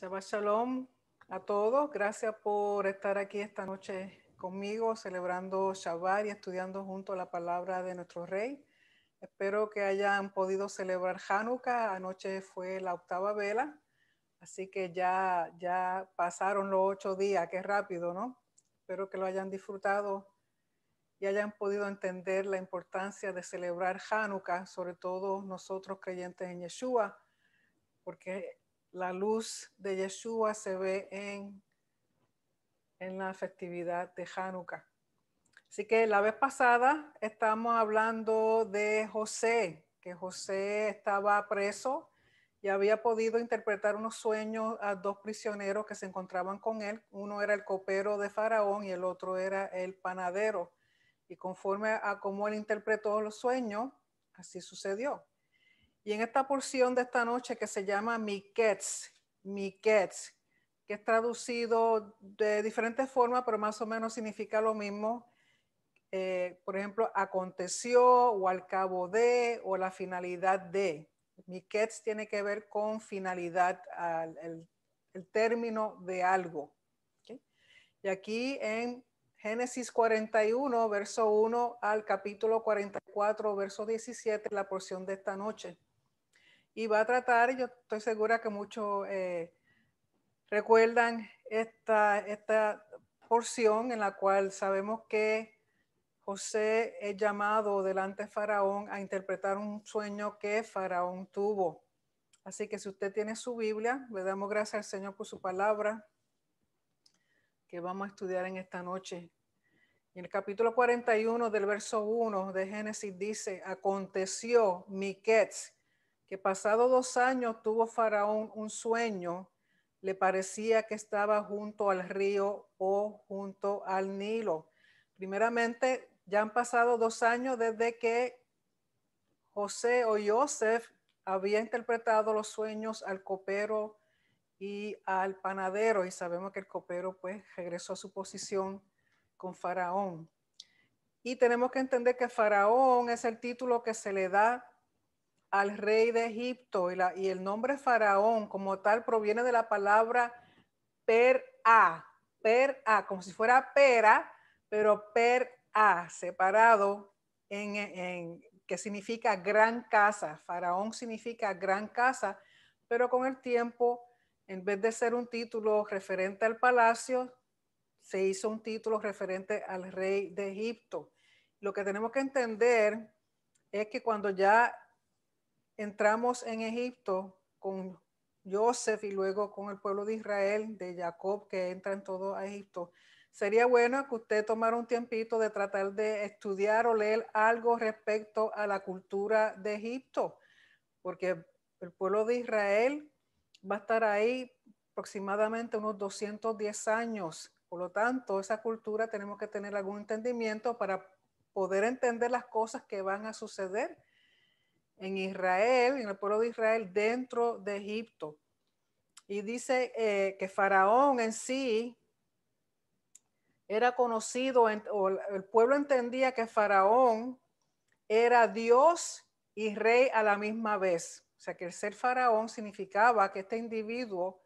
Shabbat Shalom a todos. Gracias por estar aquí esta noche conmigo, celebrando Shabbat y estudiando junto la palabra de nuestro Rey. Espero que hayan podido celebrar Hanukkah. Anoche fue la octava vela, así que ya, ya pasaron los ocho días. Qué rápido, ¿no? Espero que lo hayan disfrutado y hayan podido entender la importancia de celebrar Hanukkah, sobre todo nosotros creyentes en Yeshua, porque la luz de Yeshua se ve en, en la festividad de Hanukkah. Así que la vez pasada estamos hablando de José, que José estaba preso y había podido interpretar unos sueños a dos prisioneros que se encontraban con él. Uno era el copero de Faraón y el otro era el panadero. Y conforme a cómo él interpretó los sueños, así sucedió. Y en esta porción de esta noche que se llama Miquets, Miquets, que es traducido de diferentes formas, pero más o menos significa lo mismo. Eh, por ejemplo, aconteció o al cabo de o la finalidad de. Miquets tiene que ver con finalidad, el, término de algo. Y aquí en Génesis 41, verso 1 al capítulo 44, verso 17, la porción de esta noche y va a tratar, yo estoy segura que muchos eh, recuerdan esta, esta porción en la cual sabemos que José es llamado delante de Faraón a interpretar un sueño que Faraón tuvo. Así que si usted tiene su Biblia, le damos gracias al Señor por su palabra que vamos a estudiar en esta noche. En el capítulo 41 del verso 1 de Génesis dice, aconteció Miquetz, que pasado dos años tuvo Faraón un sueño, le parecía que estaba junto al río o junto al Nilo. Primeramente, ya han pasado dos años desde que José o Joseph había interpretado los sueños al copero y al panadero, y sabemos que el copero pues regresó a su posición con Faraón. Y tenemos que entender que Faraón es el título que se le da al rey de Egipto y, el nombre faraón como tal proviene de la palabra per-a, como si fuera pera, pero per-a, separado en, que significa gran casa. Faraón significa gran casa, pero con el tiempo, en vez de ser un título referente al palacio, se hizo un título referente al rey de Egipto. Lo que tenemos que entender es que cuando ya entramos en Egipto con Joseph y luego con el pueblo de Israel, de Jacob, que entra en todo a Egipto. Sería bueno que usted tomara un tiempito de tratar de estudiar o leer algo respecto a la cultura de Egipto, porque el pueblo de Israel va a estar ahí aproximadamente unos 210 años. Por lo tanto, esa cultura tenemos que tener algún entendimiento para poder entender las cosas que van a suceder en Israel, en el pueblo de Israel, dentro de Egipto. Y dice eh, que Faraón en sí era conocido, el pueblo entendía que Faraón era Dios y rey a la misma vez. O sea, que el ser faraón significaba que este individuo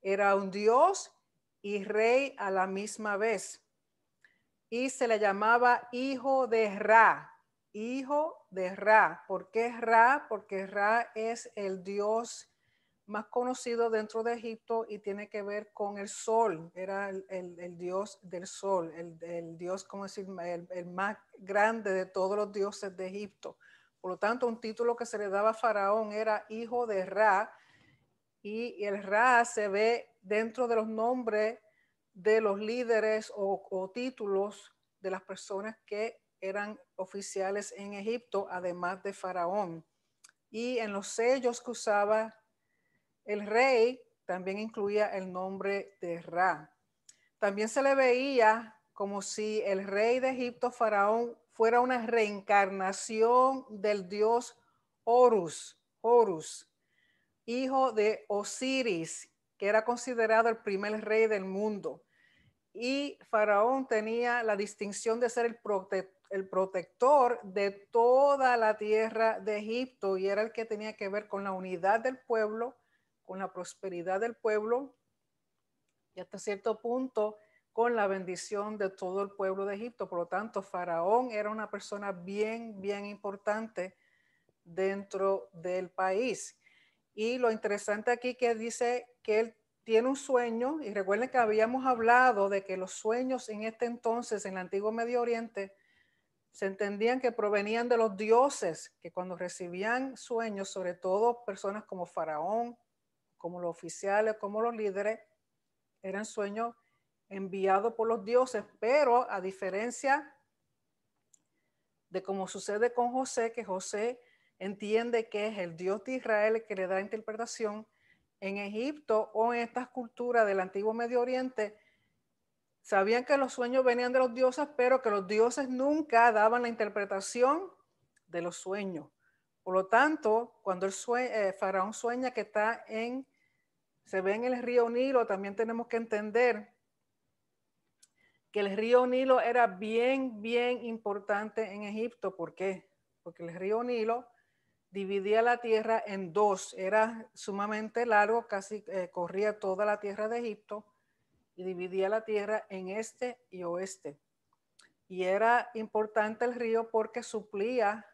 era un Dios y rey a la misma vez. Y se le llamaba hijo de Ra, hijo de Ra. ¿Por qué Ra? Porque Ra es el dios más conocido dentro de Egipto y tiene que ver con el sol. Era el, dios del sol, el, dios, como decir, el, más grande de todos los dioses de Egipto. Por lo tanto, un título que se le daba a Faraón era hijo de Ra. Y el Ra se ve dentro de los nombres de los líderes o, o títulos de las personas que eran oficiales en Egipto, además de Faraón. Y en los sellos que usaba el rey también incluía el nombre de Ra. También se le veía como si el rey de Egipto, Faraón, fuera una reencarnación del dios Horus, Horus, hijo de Osiris, que era considerado el primer rey del mundo. Y Faraón tenía la distinción de ser el protector, el protector de toda la tierra de Egipto y era el que tenía que ver con la unidad del pueblo, con la prosperidad del pueblo y hasta cierto punto con la bendición de todo el pueblo de Egipto. Por lo tanto, Faraón era una persona bien, bien importante dentro del país. Y lo interesante aquí que dice que él tiene un sueño, y recuerden que habíamos hablado de que los sueños en este entonces, en el antiguo Medio Oriente, se entendían que provenían de los dioses, que cuando recibían sueños, sobre todo personas como Faraón, como los oficiales, como los líderes, eran sueños enviados por los dioses, pero a diferencia de como sucede con José, que José entiende que es el Dios de Israel que le da interpretación, en Egipto o en estas culturas del antiguo Medio Oriente Sabían que los sueños venían de los dioses, pero que los dioses nunca daban la interpretación de los sueños. Por lo tanto, cuando el eh, faraón sueña que está en, se ve en el río Nilo, también tenemos que entender que el río Nilo era bien, bien importante en Egipto. ¿Por qué? Porque el río Nilo dividía la tierra en dos. Era sumamente largo, casi eh, corría toda la tierra de Egipto y dividía la tierra en este y oeste. Y era importante el río porque suplía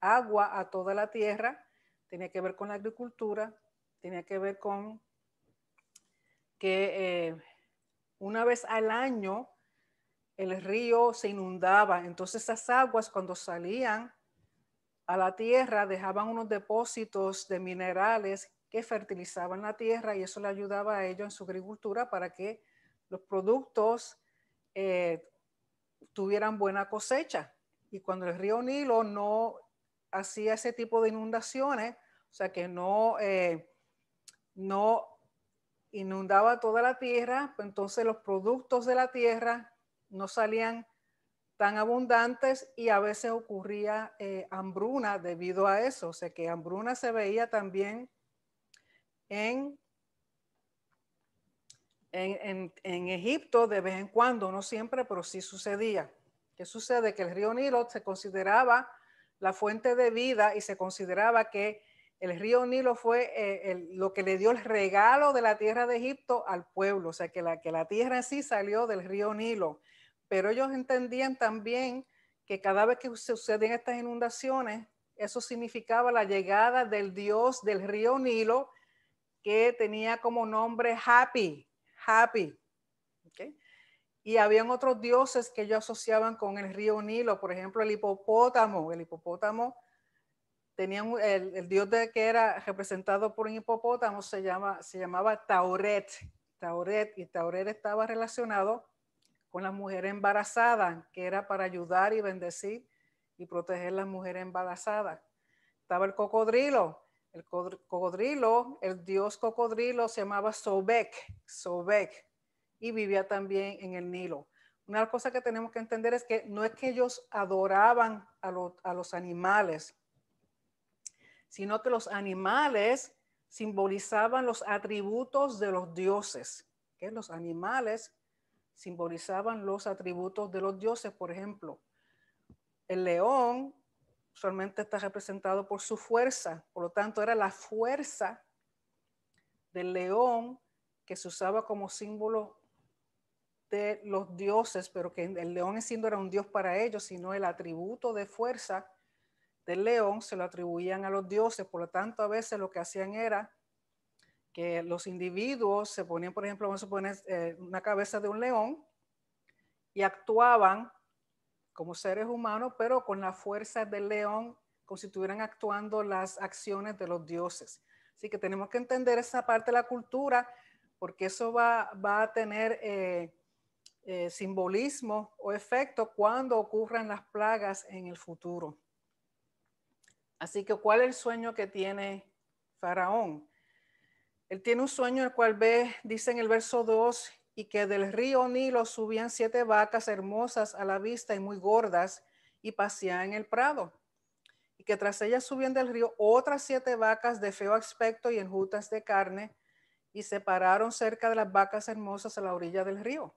agua a toda la tierra, tenía que ver con la agricultura, tenía que ver con que eh, una vez al año el río se inundaba, entonces esas aguas cuando salían a la tierra dejaban unos depósitos de minerales que fertilizaban la tierra y eso le ayudaba a ellos en su agricultura para que los productos eh, tuvieran buena cosecha. Y cuando el río Nilo no hacía ese tipo de inundaciones, o sea que no, eh, no inundaba toda la tierra, pues entonces los productos de la tierra no salían tan abundantes y a veces ocurría eh, hambruna debido a eso, o sea que hambruna se veía también en, en, Egipto de vez en cuando, no siempre, pero sí sucedía. ¿Qué sucede? Que el río Nilo se consideraba la fuente de vida y se consideraba que el río Nilo fue eh, lo que le dio el regalo de la tierra de Egipto al pueblo, o sea que la, que la tierra sí salió del río Nilo. Pero ellos entendían también que cada vez que sucedían estas inundaciones, eso significaba la llegada del dios del río Nilo que tenía como nombre Happy, Happy. ¿okay? Y habían otros dioses que ellos asociaban con el río Nilo, por ejemplo, el hipopótamo. El hipopótamo tenía el, dios de, que era representado por un hipopótamo se, llama, se llamaba Tauret. Tauret y Tauret estaba relacionado con las mujeres embarazadas, que era para ayudar y bendecir y proteger a las mujeres embarazadas. Estaba el cocodrilo, el cocodrilo, el dios cocodrilo se llamaba Sobek, Sobek, y vivía también en el Nilo. Una cosa que tenemos que entender es que no es que ellos adoraban a, a los animales, sino que los animales simbolizaban los atributos de los dioses. que Los animales simbolizaban los atributos de los dioses. Por ejemplo, el león usualmente está representado por su fuerza, por lo tanto era la fuerza del león que se usaba como símbolo de los dioses, pero que el león en sí no era un dios para ellos, sino el atributo de fuerza del león se lo atribuían a los dioses, por lo tanto a veces lo que hacían era que los individuos se ponían, por ejemplo, vamos a eh, una cabeza de un león y actuaban como seres humanos, pero con la fuerza del león, como si estuvieran actuando las acciones de los dioses. Así que tenemos que entender esa parte de la cultura, porque eso va, a tener eh, eh, simbolismo o efecto cuando ocurran las plagas en el futuro. Así que, ¿cuál es el sueño que tiene Faraón? Él tiene un sueño el cual ve, dice en el verso 2, y que del río Nilo subían siete vacas hermosas a la vista y muy gordas y paseaban en el prado. Y que tras ellas subían del río otras siete vacas de feo aspecto y enjutas de carne y se pararon cerca de las vacas hermosas a la orilla del río.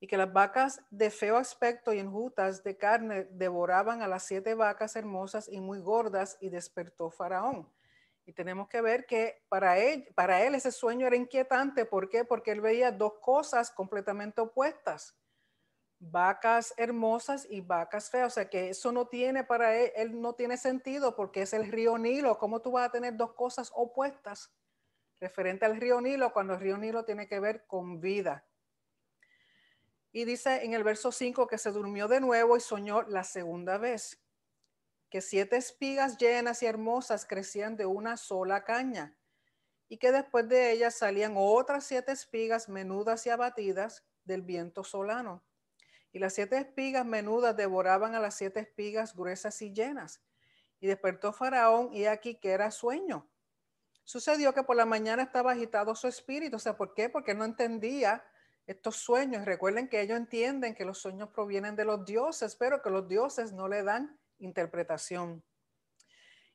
Y que las vacas de feo aspecto y enjutas de carne devoraban a las siete vacas hermosas y muy gordas y despertó Faraón y tenemos que ver que para él, para él ese sueño era inquietante. ¿Por qué? Porque él veía dos cosas completamente opuestas. Vacas hermosas y vacas feas. O sea que eso no tiene para él, él no tiene sentido porque es el río Nilo. ¿Cómo tú vas a tener dos cosas opuestas referente al río Nilo cuando el río Nilo tiene que ver con vida? Y dice en el verso 5 que se durmió de nuevo y soñó la segunda vez que siete espigas llenas y hermosas crecían de una sola caña, y que después de ellas salían otras siete espigas menudas y abatidas del viento solano. Y las siete espigas menudas devoraban a las siete espigas gruesas y llenas. Y despertó Faraón y aquí que era sueño. Sucedió que por la mañana estaba agitado su espíritu. O sea, ¿por qué? Porque no entendía estos sueños. Recuerden que ellos entienden que los sueños provienen de los dioses, pero que los dioses no le dan interpretación.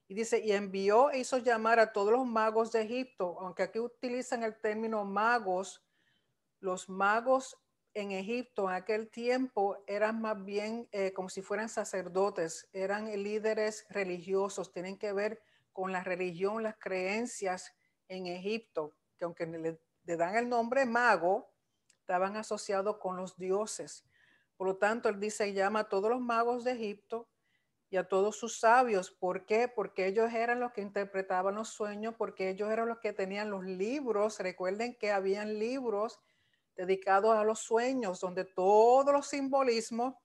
Y dice, y envió e hizo llamar a todos los magos de Egipto, aunque aquí utilizan el término magos, los magos en Egipto en aquel tiempo eran más bien eh, como si fueran sacerdotes, eran líderes religiosos, tienen que ver con la religión, las creencias en Egipto, que aunque le, le dan el nombre mago, estaban asociados con los dioses. Por lo tanto, él dice, llama a todos los magos de Egipto y a todos sus sabios. ¿Por qué? Porque ellos eran los que interpretaban los sueños, porque ellos eran los que tenían los libros. Recuerden que habían libros dedicados a los sueños, donde todos los simbolismos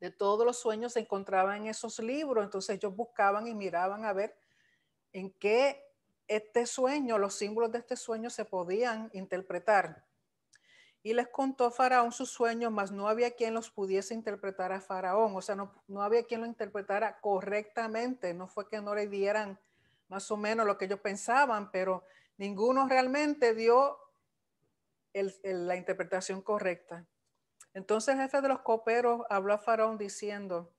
de todos los sueños se encontraban en esos libros. Entonces ellos buscaban y miraban a ver en qué este sueño, los símbolos de este sueño se podían interpretar. Y les contó Faraón sus sueños, mas no había quien los pudiese interpretar a Faraón. O sea, no, no había quien lo interpretara correctamente. No fue que no le dieran más o menos lo que ellos pensaban, pero ninguno realmente dio la interpretación correcta. Entonces el jefe de los coperos habló a Faraón diciendo,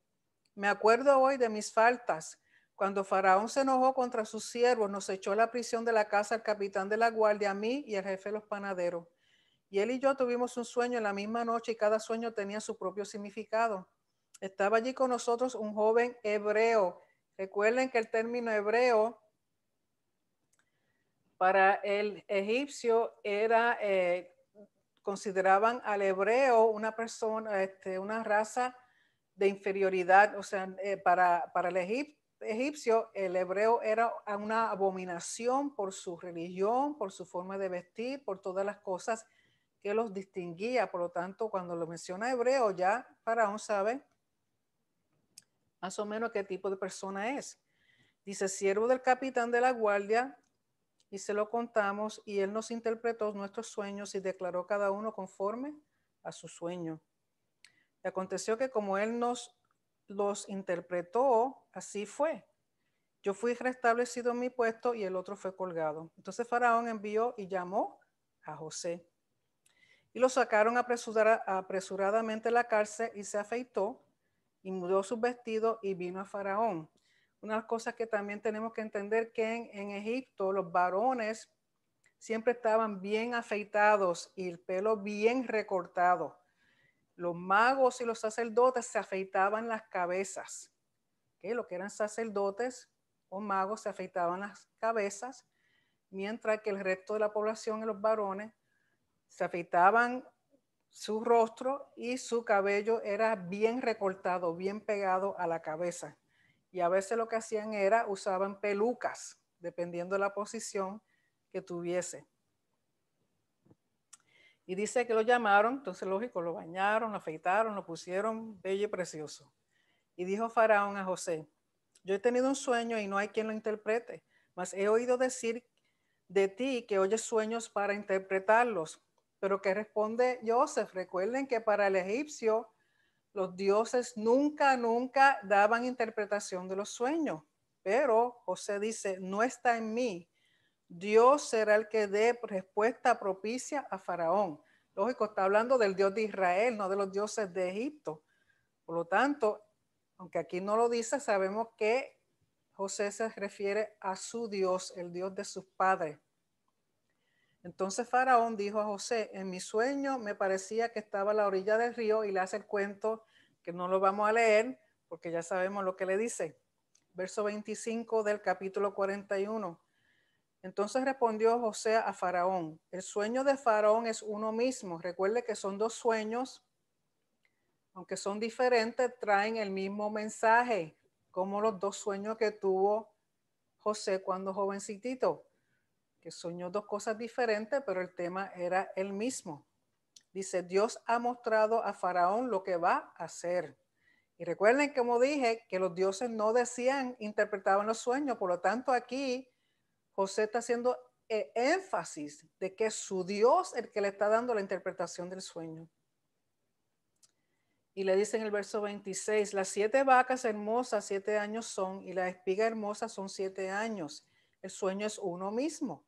me acuerdo hoy de mis faltas. Cuando Faraón se enojó contra sus siervos, nos echó a la prisión de la casa el capitán de la guardia, a mí y al jefe de los panaderos. Y él y yo tuvimos un sueño en la misma noche y cada sueño tenía su propio significado. Estaba allí con nosotros un joven hebreo. Recuerden que el término hebreo para el egipcio era, eh, consideraban al hebreo una persona, este, una raza de inferioridad, o sea, eh, para, el egipcio, el hebreo era una abominación por su religión, por su forma de vestir, por todas las cosas que los distinguía. Por lo tanto, cuando lo menciona hebreo, ya Faraón sabe más o menos qué tipo de persona es. Dice, siervo del capitán de la guardia, y se lo contamos, y él nos interpretó nuestros sueños y declaró cada uno conforme a su sueño. Y aconteció que como él nos los interpretó, así fue. Yo fui restablecido en mi puesto y el otro fue colgado. Entonces Faraón envió y llamó a José y lo sacaron apresuradamente de la cárcel y se afeitó y mudó sus vestidos y vino a Faraón. Una de cosas que también tenemos que entender que en, Egipto los varones siempre estaban bien afeitados y el pelo bien recortado. Los magos y los sacerdotes se afeitaban las cabezas. que Lo que eran sacerdotes o magos se afeitaban las cabezas, mientras que el resto de la población y los varones se afeitaban su rostro y su cabello era bien recortado, bien pegado a la cabeza. Y a veces lo que hacían era usaban pelucas, dependiendo de la posición que tuviese. Y dice que lo llamaron, entonces lógico, lo bañaron, lo afeitaron, lo pusieron bello y precioso. Y dijo Faraón a José, yo he tenido un sueño y no hay quien lo interprete, mas he oído decir de ti que oyes sueños para interpretarlos. Pero que responde Joseph? Recuerden que para el egipcio los dioses nunca, nunca daban interpretación de los sueños. Pero José dice, no está en mí. Dios será el que dé respuesta propicia a Faraón. Lógico, está hablando del Dios de Israel, no de los dioses de Egipto. Por lo tanto, aunque aquí no lo dice, sabemos que José se refiere a su Dios, el Dios de sus padres. Entonces Faraón dijo a José, en mi sueño me parecía que estaba a la orilla del río y le hace el cuento que no lo vamos a leer porque ya sabemos lo que le dice. Verso 25 del capítulo 41. Entonces respondió José a Faraón, el sueño de Faraón es uno mismo. Recuerde que son dos sueños, aunque son diferentes, traen el mismo mensaje, como los dos sueños que tuvo José cuando jovencitito que soñó dos cosas diferentes, pero el tema era el mismo. Dice, Dios ha mostrado a Faraón lo que va a hacer. Y recuerden, como dije, que los dioses no decían, interpretaban los sueños. Por lo tanto, aquí José está haciendo eh, énfasis de que su Dios el que le está dando la interpretación del sueño. Y le dice en el verso 26, las siete vacas hermosas siete años son y la espiga hermosa son siete años. El sueño es uno mismo.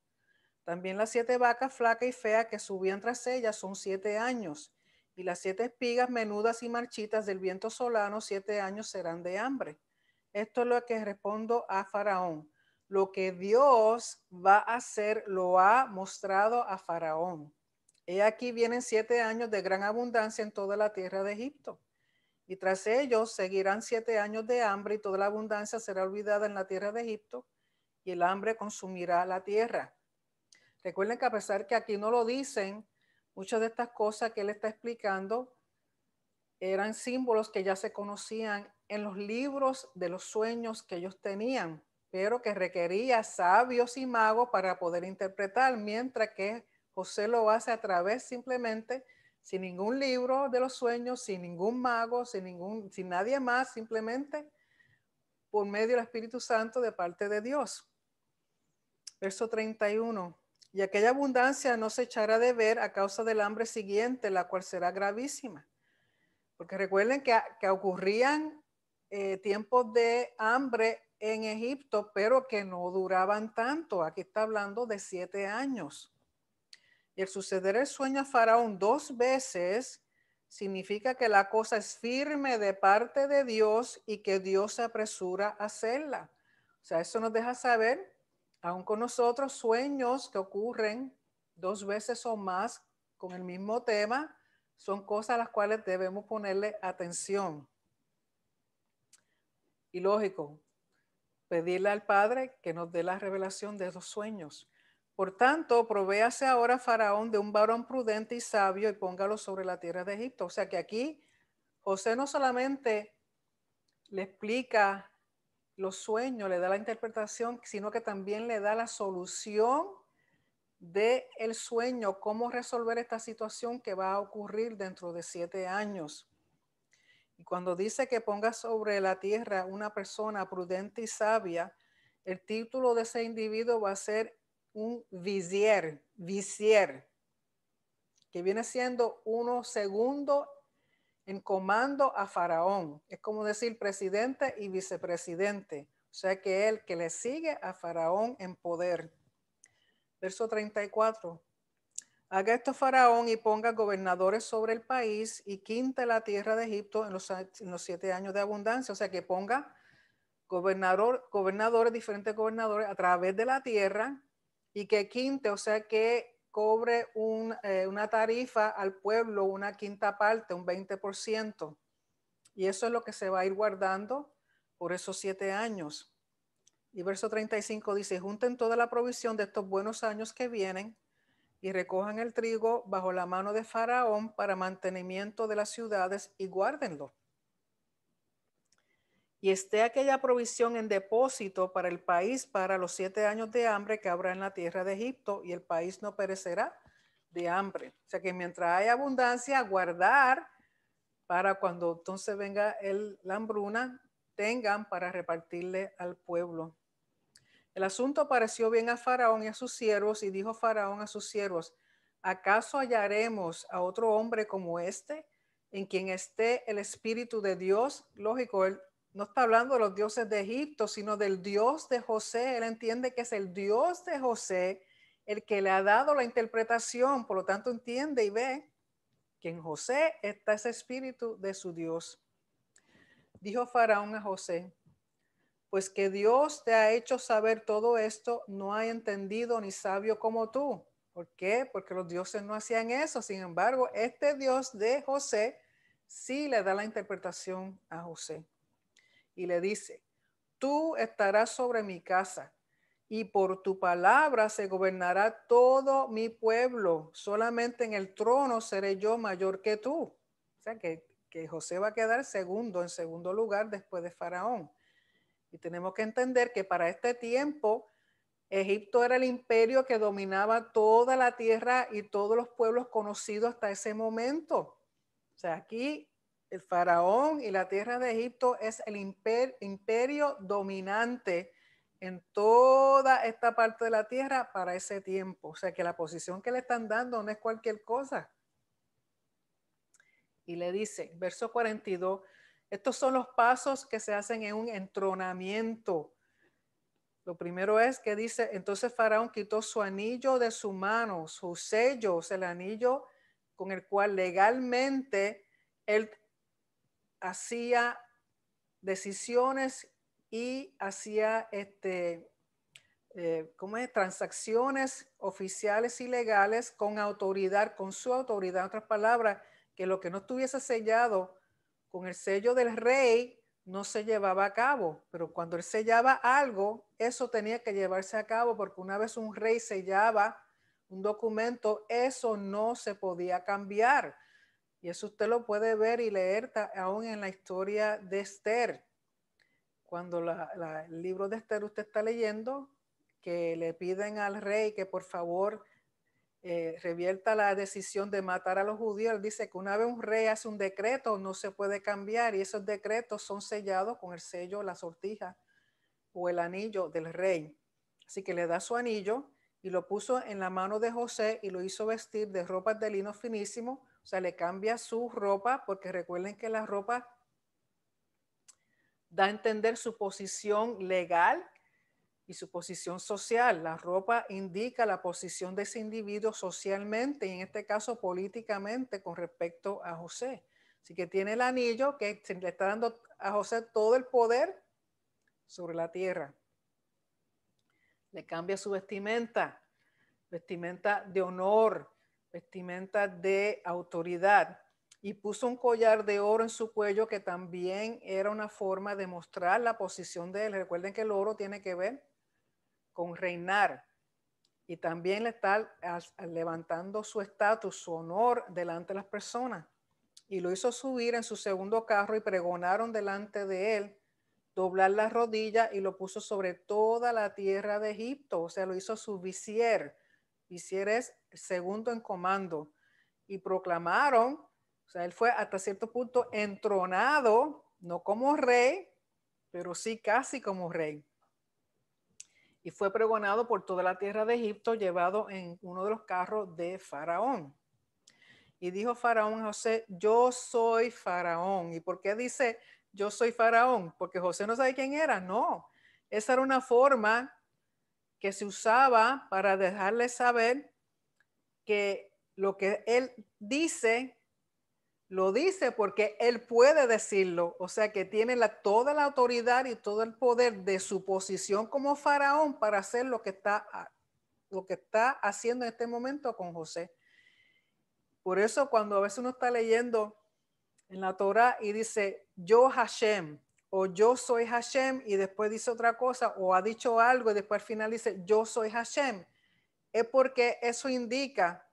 También las siete vacas flacas y feas que subían tras ellas son siete años, y las siete espigas menudas y marchitas del viento solano siete años serán de hambre. Esto es lo que respondo a Faraón. Lo que Dios va a hacer lo ha mostrado a Faraón. He aquí vienen siete años de gran abundancia en toda la tierra de Egipto. Y tras ellos seguirán siete años de hambre y toda la abundancia será olvidada en la tierra de Egipto y el hambre consumirá la tierra. Recuerden que a pesar que aquí no lo dicen, muchas de estas cosas que él está explicando eran símbolos que ya se conocían en los libros de los sueños que ellos tenían, pero que requería sabios y magos para poder interpretar, mientras que José lo hace a través simplemente sin ningún libro de los sueños, sin ningún mago, sin ningún sin nadie más, simplemente por medio del Espíritu Santo de parte de Dios. Verso 31 y aquella abundancia no se echará de ver a causa del hambre siguiente, la cual será gravísima. Porque recuerden que, ocurrían eh, tiempos de hambre en Egipto, pero que no duraban tanto. Aquí está hablando de siete años. Y el suceder el sueño a Faraón dos veces significa que la cosa es firme de parte de Dios y que Dios se apresura a hacerla. O sea, eso nos deja saber aún con nosotros, sueños que ocurren dos veces o más con el mismo tema, son cosas a las cuales debemos ponerle atención. Y lógico, pedirle al Padre que nos dé la revelación de esos sueños. Por tanto, provéase ahora Faraón de un varón prudente y sabio y póngalo sobre la tierra de Egipto. O sea que aquí José no solamente le explica los sueños, le da la interpretación, sino que también le da la solución de el sueño, cómo resolver esta situación que va a ocurrir dentro de siete años. Y cuando dice que ponga sobre la tierra una persona prudente y sabia, el título de ese individuo va a ser un visier, visier, que viene siendo uno segundo en comando a Faraón. Es como decir presidente y vicepresidente. O sea que él que le sigue a Faraón en poder. Verso 34. Haga esto Faraón y ponga gobernadores sobre el país y quinte la tierra de Egipto en los, siete años de abundancia. O sea que ponga gobernador, gobernadores, diferentes gobernadores a través de la tierra y que quinte, o sea que cobre eh, una tarifa al pueblo, una quinta parte, un 20%. Y eso es lo que se va a ir guardando por esos siete años. Y verso 35 dice, junten toda la provisión de estos buenos años que vienen y recojan el trigo bajo la mano de Faraón para mantenimiento de las ciudades y guárdenlo y esté aquella provisión en depósito para el país para los siete años de hambre que habrá en la tierra de Egipto, y el país no perecerá de hambre. O sea que mientras hay abundancia, guardar para cuando entonces venga el, la hambruna, tengan para repartirle al pueblo. El asunto pareció bien a Faraón y a sus siervos, y dijo Faraón a sus siervos, ¿acaso hallaremos a otro hombre como este, en quien esté el Espíritu de Dios? Lógico, él no está hablando de los dioses de Egipto, sino del Dios de José. Él entiende que es el Dios de José el que le ha dado la interpretación, por lo tanto entiende y ve que en José está ese espíritu de su Dios. Dijo Faraón a José, pues que Dios te ha hecho saber todo esto, no hay entendido ni sabio como tú. ¿Por qué? Porque los dioses no hacían eso. Sin embargo, este Dios de José sí le da la interpretación a José y le dice, tú estarás sobre mi casa y por tu palabra se gobernará todo mi pueblo, solamente en el trono seré yo mayor que tú. O sea que, que José va a quedar segundo, en segundo lugar después de Faraón. Y tenemos que entender que para este tiempo Egipto era el imperio que dominaba toda la tierra y todos los pueblos conocidos hasta ese momento. O sea, aquí el faraón y la tierra de Egipto es el imperio dominante en toda esta parte de la tierra para ese tiempo. O sea que la posición que le están dando no es cualquier cosa. Y le dice, verso 42, estos son los pasos que se hacen en un entronamiento. Lo primero es que dice, entonces Faraón quitó su anillo de su mano, o sea, el anillo con el cual legalmente él hacía decisiones y hacía este, eh, transacciones oficiales y legales con autoridad, con su autoridad, en otras palabras, que lo que no estuviese sellado con el sello del rey no se llevaba a cabo, pero cuando él sellaba algo, eso tenía que llevarse a cabo, porque una vez un rey sellaba un documento, eso no se podía cambiar. Y eso usted lo puede ver y leer aún en la historia de Esther. Cuando el libro de Esther usted está leyendo, que le piden al rey que por favor eh, revierta la decisión de matar a los judíos, dice que una vez un rey hace un decreto, no se puede cambiar y esos decretos son sellados con el sello, la sortija o el anillo del rey. Así que le da su anillo y lo puso en la mano de José y lo hizo vestir de ropas de lino finísimo o sea, le cambia su ropa, porque recuerden que la ropa da a entender su posición legal y su posición social. La ropa indica la posición de ese individuo socialmente y en este caso políticamente con respecto a José. Así que tiene el anillo que le está dando a José todo el poder sobre la tierra. Le cambia su vestimenta, vestimenta de honor, vestimenta de autoridad y puso un collar de oro en su cuello que también era una forma de mostrar la posición de él. Recuerden que el oro tiene que ver con reinar y también le está levantando su estatus, su honor delante de las personas. Y lo hizo subir en su segundo carro y pregonaron delante de él, doblar las rodillas y lo puso sobre toda la tierra de Egipto, o sea, lo hizo su visier. Visier es segundo en comando, y proclamaron, o sea, él fue hasta cierto punto entronado, no como rey, pero sí casi como rey. Y fue pregonado por toda la tierra de Egipto, llevado en uno de los carros de Faraón. Y dijo Faraón a José, yo soy Faraón. ¿Y por qué dice yo soy Faraón? Porque José no sabe quién era. No, esa era una forma que se usaba para dejarle saber que lo que él dice, lo dice porque él puede decirlo, o sea que tiene toda la autoridad y todo el poder de su posición como faraón para hacer lo que está, lo que está haciendo en este momento con José. Por eso cuando a veces uno está leyendo en la Torah y dice, yo Hashem, o yo soy Hashem, y después dice otra cosa, o ha dicho algo y después al final dice, yo soy Hashem es porque eso indica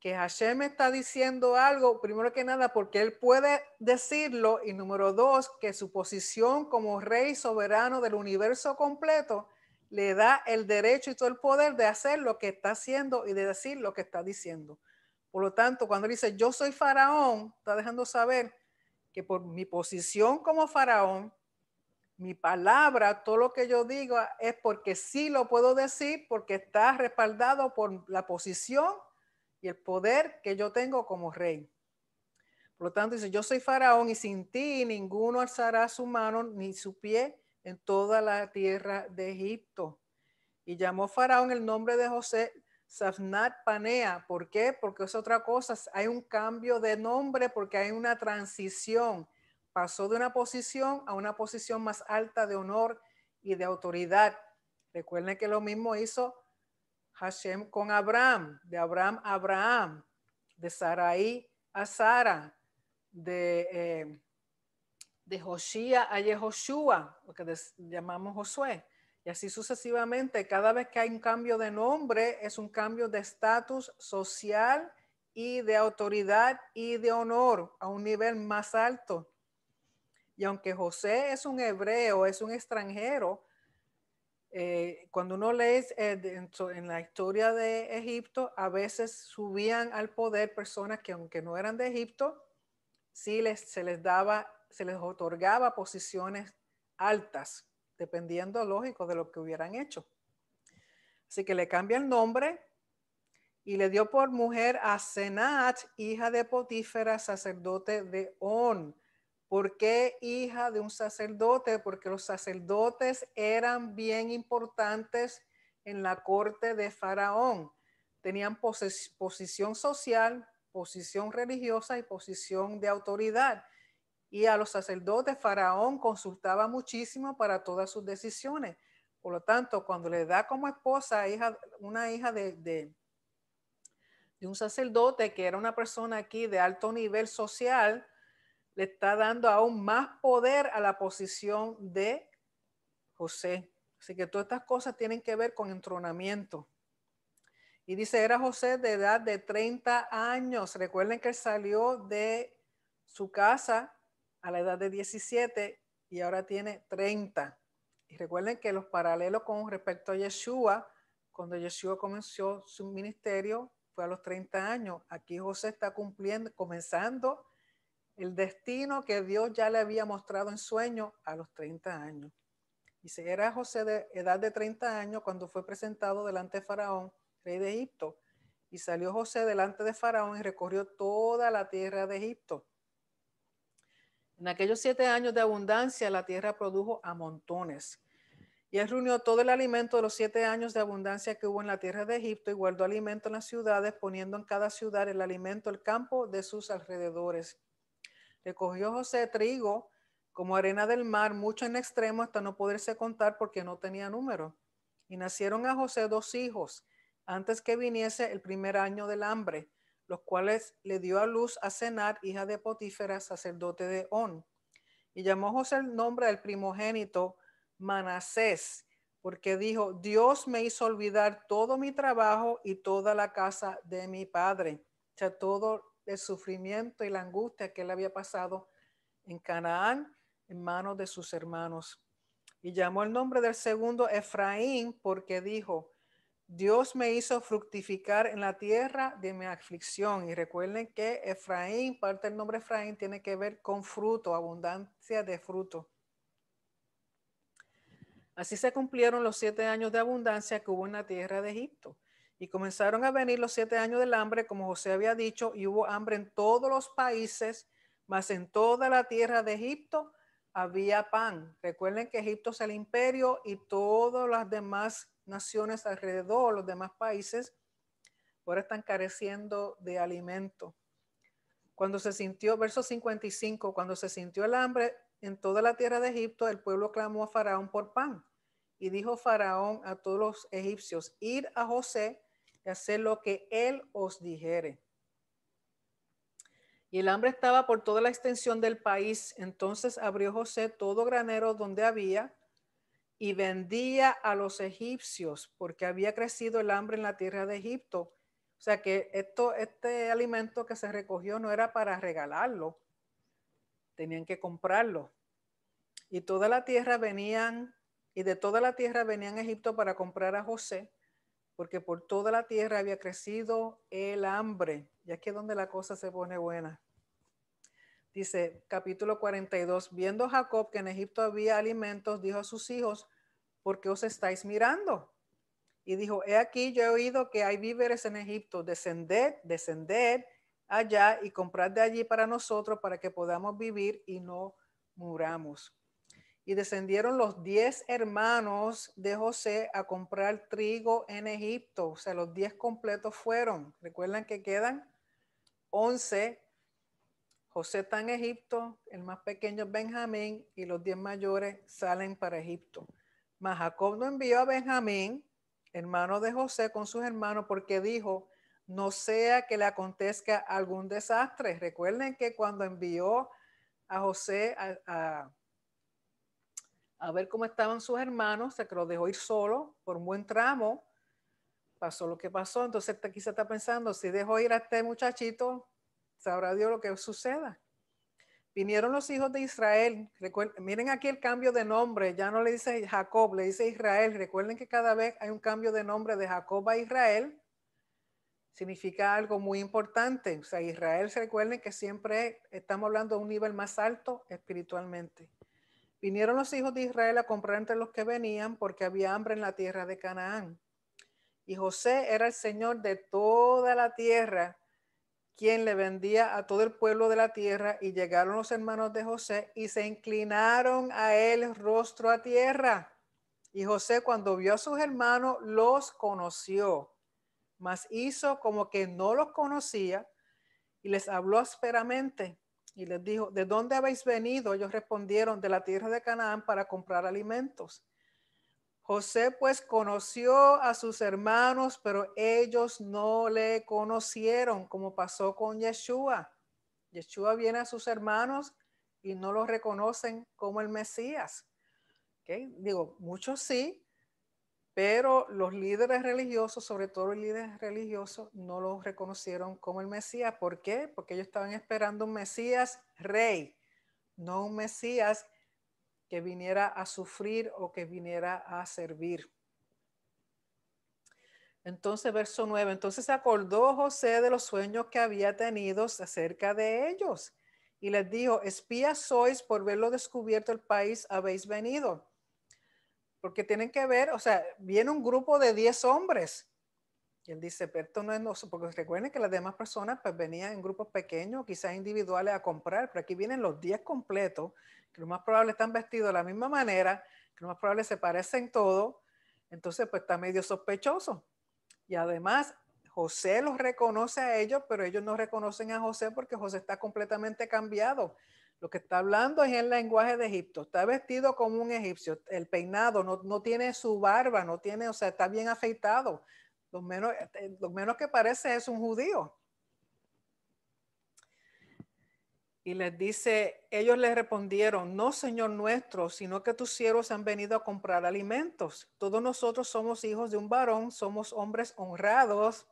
que Hashem está diciendo algo, primero que nada, porque él puede decirlo, y número dos, que su posición como rey soberano del universo completo le da el derecho y todo el poder de hacer lo que está haciendo y de decir lo que está diciendo. Por lo tanto, cuando dice yo soy faraón, está dejando saber que por mi posición como faraón, mi palabra, todo lo que yo digo ah, es porque sí lo puedo decir, porque está respaldado por la posición y el poder que yo tengo como rey. Por lo tanto, dice, yo soy faraón y sin ti ninguno alzará su mano ni su pie en toda la tierra de Egipto. Y llamó faraón el nombre de José Safnat Panea. ¿Por qué? Porque es otra cosa. Hay un cambio de nombre porque hay una transición pasó de una posición a una posición más alta de honor y de autoridad. Recuerden que lo mismo hizo Hashem con Abraham, de Abraham a Abraham, de Sarai a Sara, de, eh, de Joshua a Yehoshua, lo que llamamos Josué. Y así sucesivamente, cada vez que hay un cambio de nombre, es un cambio de estatus social y de autoridad y de honor a un nivel más alto. Y aunque José es un hebreo, es un extranjero, eh, cuando uno lee eh, en la historia de Egipto, a veces subían al poder personas que aunque no eran de Egipto, sí se les daba, se les otorgaba posiciones altas, dependiendo, lógico, de lo que hubieran hecho. Así que le cambia el nombre y le dio por mujer a Senat, hija de Potífera, sacerdote de On. ¿Por qué hija de un sacerdote? Porque los sacerdotes eran bien importantes en la corte de Faraón. Tenían posición social, posición religiosa y posición de autoridad. Y a los sacerdotes Faraón consultaba muchísimo para todas sus decisiones. Por lo tanto, cuando le da como esposa hija, una hija de un sacerdote que era una persona aquí de alto nivel social, le está dando aún más poder a la posición de José. Así que todas estas cosas tienen que ver con entronamiento. Y dice, era José de edad de 30 años. Recuerden que él salió de su casa a la edad de 17 y ahora tiene 30. Y recuerden que los paralelos con respecto a Yeshua, cuando Yeshua comenzó su ministerio, fue a los 30 años. Aquí José está cumpliendo, comenzando el destino que Dios ya le había mostrado en sueño a los 30 años. Y se era José de edad de 30 años cuando fue presentado delante de Faraón, rey de Egipto. Y salió José delante de Faraón y recorrió toda la tierra de Egipto. En aquellos siete años de abundancia, la tierra produjo a montones. Y él reunió todo el alimento de los siete años de abundancia que hubo en la tierra de Egipto y guardó alimento en las ciudades, poniendo en cada ciudad el alimento el campo de sus alrededores. Recogió José trigo como arena del mar, mucho en extremo hasta no poderse contar porque no tenía número. Y nacieron a José dos hijos antes que viniese el primer año del hambre, los cuales le dio a luz a Cenar, hija de Potífera, sacerdote de On. Y llamó José el nombre del primogénito Manasés, porque dijo, Dios me hizo olvidar todo mi trabajo y toda la casa de mi padre, o sea, todo el sufrimiento y la angustia que él había pasado en Canaán en manos de sus hermanos. Y llamó el nombre del segundo Efraín porque dijo, Dios me hizo fructificar en la tierra de mi aflicción. Y recuerden que Efraín, parte del nombre Efraín, tiene que ver con fruto, abundancia de fruto. Así se cumplieron los siete años de abundancia que hubo en la tierra de Egipto. Y comenzaron a venir los siete años del hambre, como José había dicho, y hubo hambre en todos los países, mas en toda la tierra de Egipto había pan. Recuerden que Egipto es el imperio y todas las demás naciones alrededor, los demás países, ahora están careciendo de alimento. Cuando se sintió, verso 55, cuando se sintió el hambre en toda la tierra de Egipto, el pueblo clamó a Faraón por pan. Y dijo Faraón a todos los egipcios, ir a José y hacer lo que Él os dijere. Y el hambre estaba por toda la extensión del país. Entonces abrió José todo granero donde había y vendía a los egipcios porque había crecido el hambre en la tierra de Egipto. O sea que esto, este alimento que se recogió no era para regalarlo, tenían que comprarlo. Y toda la tierra venían, y de toda la tierra venían a Egipto para comprar a José porque por toda la tierra había crecido el hambre. Ya aquí es donde la cosa se pone buena. Dice capítulo 42, viendo Jacob que en Egipto había alimentos, dijo a sus hijos, ¿por qué os estáis mirando? Y dijo, he aquí, yo he oído que hay víveres en Egipto, descended, descended allá y comprad de allí para nosotros, para que podamos vivir y no muramos. Y descendieron los diez hermanos de José a comprar trigo en Egipto. O sea, los diez completos fueron. Recuerdan que quedan once. José está en Egipto, el más pequeño es Benjamín y los diez mayores salen para Egipto. Mas Jacob no envió a Benjamín, hermano de José, con sus hermanos porque dijo, no sea que le acontezca algún desastre. Recuerden que cuando envió a José a a ver cómo estaban sus hermanos, se que dejó ir solo por un buen tramo. Pasó lo que pasó, entonces se está pensando, si dejo ir a este muchachito, sabrá Dios lo que suceda. Vinieron los hijos de Israel, miren aquí el cambio de nombre, ya no le dice Jacob, le dice Israel. Recuerden que cada vez hay un cambio de nombre de Jacob a Israel, significa algo muy importante. O sea, Israel, recuerden que siempre estamos hablando de un nivel más alto espiritualmente. Vinieron los hijos de Israel a comprar entre los que venían porque había hambre en la tierra de Canaán. Y José era el señor de toda la tierra, quien le vendía a todo el pueblo de la tierra. Y llegaron los hermanos de José y se inclinaron a él rostro a tierra. Y José cuando vio a sus hermanos los conoció, mas hizo como que no los conocía y les habló ásperamente y les dijo, ¿de dónde habéis venido? Ellos respondieron, de la tierra de Canaán para comprar alimentos. José pues conoció a sus hermanos, pero ellos no le conocieron, como pasó con Yeshua. Yeshua viene a sus hermanos y no los reconocen como el Mesías. ¿Okay? Digo, muchos sí, pero los líderes religiosos, sobre todo los líderes religiosos, no los reconocieron como el Mesías. ¿Por qué? Porque ellos estaban esperando un Mesías rey, no un Mesías que viniera a sufrir o que viniera a servir. Entonces, verso 9, entonces acordó José de los sueños que había tenido acerca de ellos y les dijo, espías sois por verlo descubierto el país, habéis venido porque tienen que ver, o sea, viene un grupo de 10 hombres. Y él dice, pero esto no es nuestro, porque recuerden que las demás personas pues, venían en grupos pequeños, quizás individuales a comprar, pero aquí vienen los 10 completos, que lo más probable están vestidos de la misma manera, que lo más probable se parecen todo, entonces pues está medio sospechoso. Y además, José los reconoce a ellos, pero ellos no reconocen a José porque José está completamente cambiado. Lo que está hablando es el lenguaje de Egipto. Está vestido como un egipcio. El peinado no, tiene su barba, no tiene, o sea, está bien afeitado. Lo menos, eh, lo menos que parece es un judío. Y les dice, ellos le respondieron, no, Señor nuestro, sino que tus siervos han venido a comprar alimentos. Todos nosotros somos hijos de un varón, somos hombres honrados.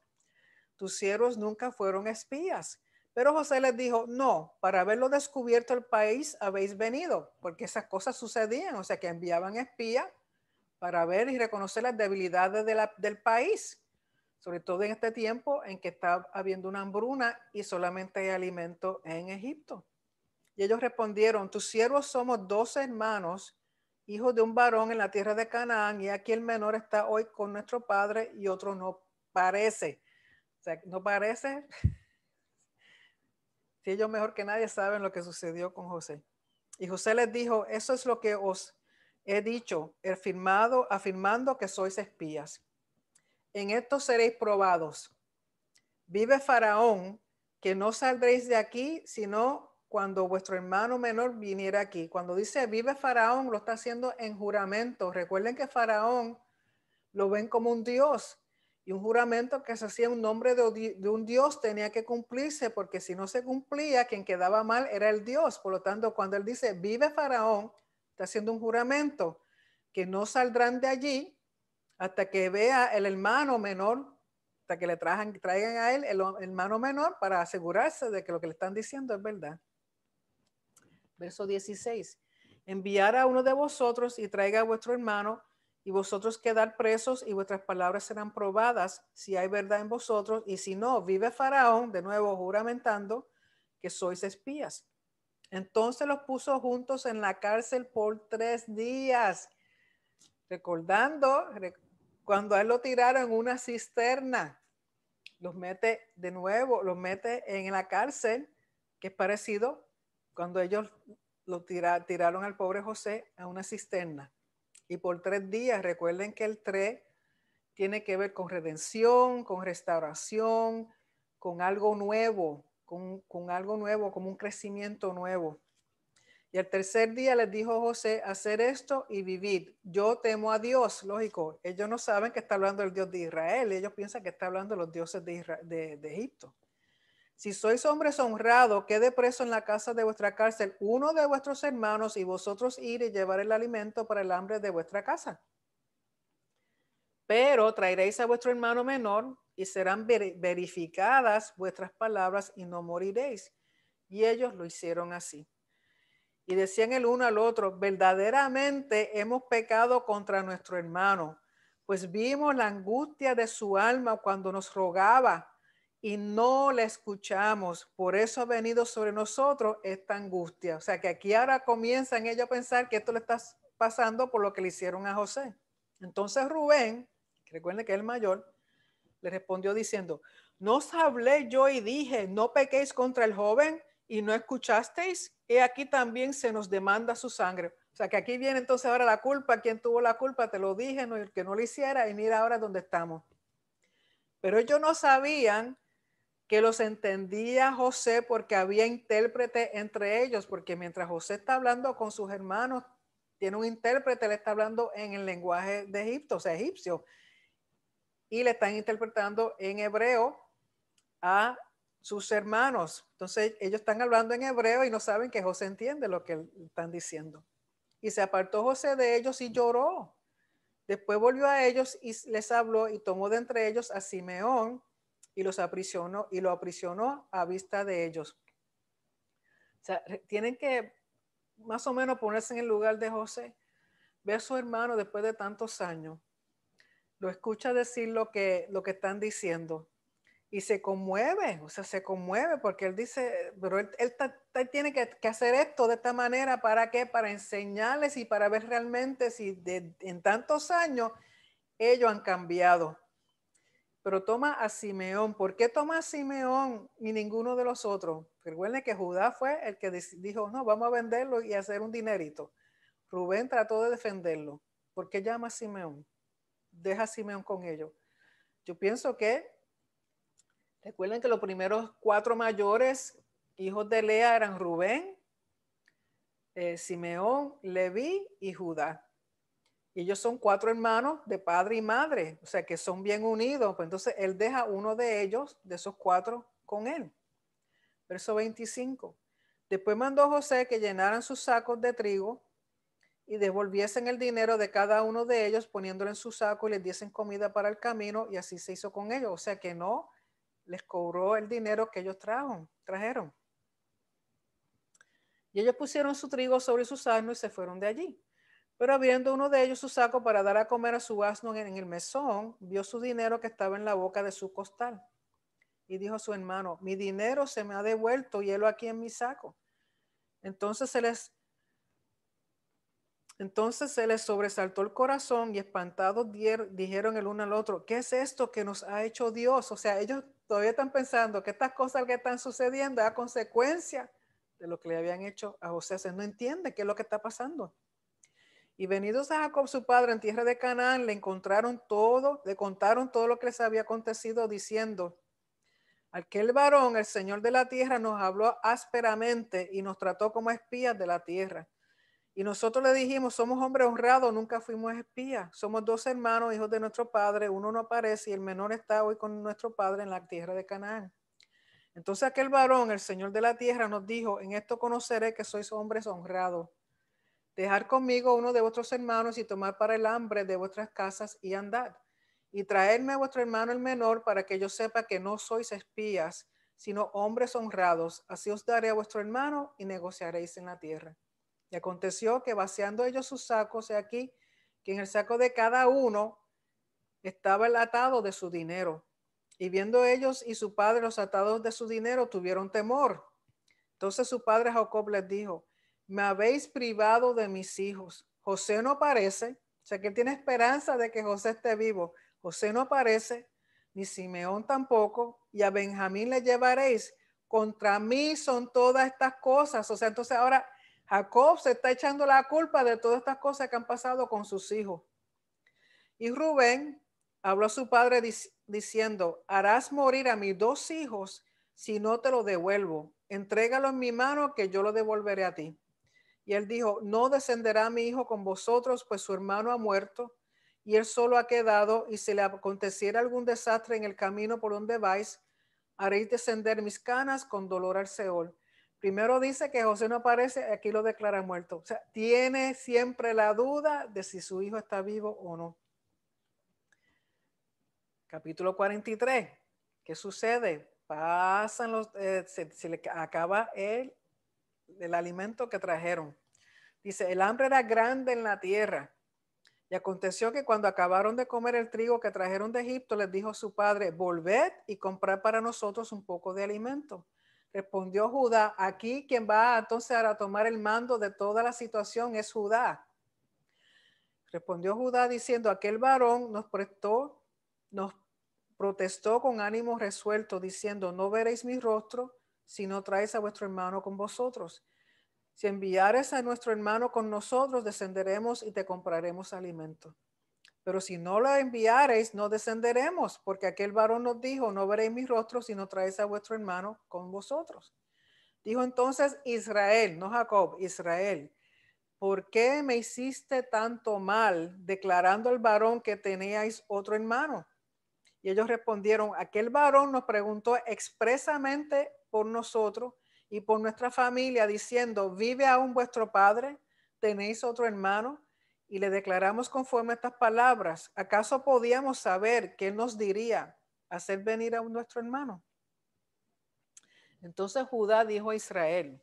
Tus siervos nunca fueron espías. Pero José les dijo, no, para haberlo descubierto el país habéis venido, porque esas cosas sucedían, o sea que enviaban espías para ver y reconocer las debilidades del país, sobre todo en este tiempo en que está habiendo una hambruna y solamente hay alimento en Egipto. Y ellos respondieron, tus siervos somos dos hermanos, hijos de un varón en la tierra de Canaán, y aquí el menor está hoy con nuestro padre y otro no parece. O sea, no parece si ellos mejor que nadie saben lo que sucedió con José. Y José les dijo, eso es lo que os he dicho, afirmando que sois espías. En esto seréis probados. Vive Faraón, que no saldréis de aquí, sino cuando vuestro hermano menor viniera aquí. Cuando dice vive Faraón, lo está haciendo en juramento. Recuerden que Faraón lo ven como un dios y un juramento que se hacía en nombre de, un Dios tenía que cumplirse, porque si no se cumplía, quien quedaba mal era el Dios. Por lo tanto, cuando él dice, vive Faraón, está haciendo un juramento que no saldrán de allí hasta que vea el hermano menor, hasta que le traigan a él el hermano menor para asegurarse de que lo que le están diciendo es verdad. Verso 16. Enviar a uno de vosotros y traiga a vuestro hermano y vosotros quedar presos y vuestras palabras serán probadas si hay verdad en vosotros y si no, vive Faraón, de nuevo juramentando que sois espías. Entonces los puso juntos en la cárcel por tres días, recordando cuando a él lo tiraron en una cisterna, los mete de nuevo, los mete en la cárcel, que es parecido cuando ellos lo tiraron al pobre José a una cisterna y por tres días. Recuerden que el tres tiene que ver con redención, con restauración, con algo nuevo, con, algo nuevo, como un crecimiento nuevo. Y el tercer día les dijo José, hacer esto y vivir. Yo temo a Dios, lógico. Ellos no saben que está hablando el Dios de Israel, ellos piensan que está hablando los dioses de Egipto. Si sois hombres honrados, quede preso en la casa de vuestra cárcel uno de vuestros hermanos y vosotros ir y llevar el alimento para el hambre de vuestra casa. Pero traeréis a vuestro hermano menor y serán verificadas vuestras palabras y no moriréis. Y ellos lo hicieron así. Y decían el uno al otro, verdaderamente hemos pecado contra nuestro hermano, pues vimos la angustia de su alma cuando nos rogaba y no le escuchamos. Por eso ha venido sobre nosotros esta angustia. O sea que aquí ahora comienzan ellos a pensar que esto le está pasando por lo que le hicieron a José. Entonces Rubén, que recuerden que es el mayor, le respondió diciendo, no hablé yo y dije, no pequéis contra el joven y no escuchasteis. Y aquí también se nos demanda su sangre. O sea que aquí viene entonces ahora la culpa, ¿Quién tuvo la culpa, te lo dije, no, el que no lo hiciera y mira ahora dónde estamos. Pero ellos no sabían que los entendía José porque había intérprete entre ellos, porque mientras José está hablando con sus hermanos, tiene un intérprete, le está hablando en el lenguaje de Egipto, o sea, egipcio, y le están interpretando en hebreo a sus hermanos. Entonces ellos están hablando en hebreo y no saben que José entiende lo que están diciendo. Y se apartó José de ellos y lloró. Después volvió a ellos y les habló y tomó de entre ellos a Simeón, y los aprisionó y lo aprisionó a vista de ellos. O sea, tienen que más o menos ponerse en el lugar de José, ve a su hermano después de tantos años, lo escucha decir lo que, lo que están diciendo y se conmueve, o sea, se conmueve porque él dice, pero él, tiene que, hacer esto de esta manera, ¿para qué? Para enseñarles y para ver realmente si en tantos años ellos han cambiado pero toma a Simeón. ¿Por qué toma a Simeón y ninguno de los otros? Recuerden que Judá fue el que dijo, no, vamos a venderlo y hacer un dinerito. Rubén trató de defenderlo. ¿Por qué llama a Simeón? Deja a Simeón con ellos. Yo pienso que, recuerden que los primeros cuatro mayores hijos de Lea eran Rubén, eh, Simeón, Leví y Judá. Y ellos son cuatro hermanos de padre y madre, o sea que son bien unidos. Pues entonces él deja uno de ellos, de esos cuatro, con él. Verso 25. Después mandó José que llenaran sus sacos de trigo y devolviesen el dinero de cada uno de ellos poniéndolo en su saco y les diesen comida para el camino y así se hizo con ellos. O sea que no les cobró el dinero que ellos trajeron. Y ellos pusieron su trigo sobre sus asnos y se fueron de allí. Pero abriendo uno de ellos su saco para dar a comer a su asno en el mesón, vio su dinero que estaba en la boca de su costal. Y dijo a su hermano, mi dinero se me ha devuelto y lo aquí en mi saco. Entonces se les entonces se sobresaltó el corazón y espantados dijeron el uno al otro, ¿qué es esto que nos ha hecho Dios? O sea, ellos todavía están pensando que estas cosas que están sucediendo a consecuencia de lo que le habían hecho a José. Se no entiende qué es lo que está pasando. Y venidos a Jacob, su padre, en tierra de Canaán, le encontraron todo, le contaron todo lo que les había acontecido, diciendo, aquel varón, el Señor de la tierra, nos habló ásperamente y nos trató como espías de la tierra. Y nosotros le dijimos, somos hombres honrados, nunca fuimos espías. Somos dos hermanos, hijos de nuestro padre, uno no aparece y el menor está hoy con nuestro padre en la tierra de Canaán. Entonces aquel varón, el Señor de la tierra, nos dijo, en esto conoceré que sois hombres honrados Dejar conmigo uno de vuestros hermanos y tomar para el hambre de vuestras casas y andad. Y traerme a vuestro hermano el menor para que yo sepa que no sois espías, sino hombres honrados. Así os daré a vuestro hermano y negociaréis en la tierra. Y aconteció que vaciando ellos sus sacos, he aquí que en el saco de cada uno estaba el atado de su dinero. Y viendo ellos y su padre los atados de su dinero, tuvieron temor. Entonces su padre Jacob les dijo, me habéis privado de mis hijos. José no aparece, o sea que él tiene esperanza de que José esté vivo. José no aparece, ni Simeón tampoco, y a Benjamín le llevaréis. Contra mí son todas estas cosas. O sea, entonces ahora Jacob se está echando la culpa de todas estas cosas que han pasado con sus hijos. Y Rubén habló a su padre diciendo, harás morir a mis dos hijos si no te lo devuelvo. Entrégalo en mi mano que yo lo devolveré a ti. Y él dijo, no descenderá mi hijo con vosotros, pues su hermano ha muerto y él solo ha quedado, y si le aconteciera algún desastre en el camino por donde vais, haréis descender mis canas con dolor al Seol. Primero dice que José no aparece, aquí lo declara muerto. O sea, tiene siempre la duda de si su hijo está vivo o no. Capítulo 43. ¿Qué sucede? Pasan los, eh, se, le acaba él del alimento que trajeron. Dice, el hambre era grande en la tierra. Y aconteció que cuando acabaron de comer el trigo que trajeron de Egipto, les dijo su padre, volved y comprad para nosotros un poco de alimento. Respondió Judá, aquí quien va entonces a tomar el mando de toda la situación es Judá. Respondió Judá diciendo, aquel varón nos prestó, nos protestó con ánimo resuelto, diciendo, no veréis mi rostro, si no traes a vuestro hermano con vosotros. Si enviares a nuestro hermano con nosotros, descenderemos y te compraremos alimento. Pero si no lo enviareis, no descenderemos, porque aquel varón nos dijo, no veréis mi rostro si no traéis a vuestro hermano con vosotros. Dijo entonces Israel, no Jacob, Israel, ¿por qué me hiciste tanto mal declarando al varón que teníais otro hermano? Y ellos respondieron, aquel varón nos preguntó expresamente por nosotros y por nuestra familia, diciendo, vive aún vuestro Padre, tenéis otro hermano, y le declaramos conforme a estas palabras, ¿acaso podíamos saber qué nos diría hacer venir a nuestro hermano? Entonces Judá dijo a Israel,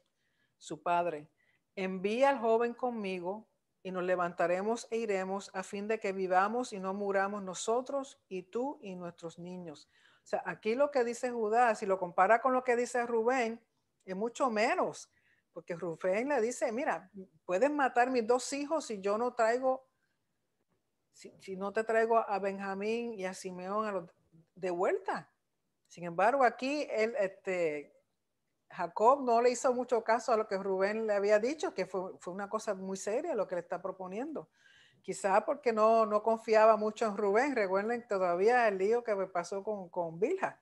su padre, envía al joven conmigo y nos levantaremos e iremos a fin de que vivamos y no muramos nosotros y tú y nuestros niños. O sea, aquí lo que dice Judá, si lo compara con lo que dice Rubén, es mucho menos, porque Rubén le dice, mira, puedes matar mis dos hijos si yo no traigo, si, no te traigo a Benjamín y a Simeón de vuelta. Sin embargo, aquí él, este, Jacob no le hizo mucho caso a lo que Rubén le había dicho, que fue, fue, una cosa muy seria lo que le está proponiendo. Quizá porque no, no confiaba mucho en Rubén. Recuerden todavía el lío que me pasó con, con Vilja.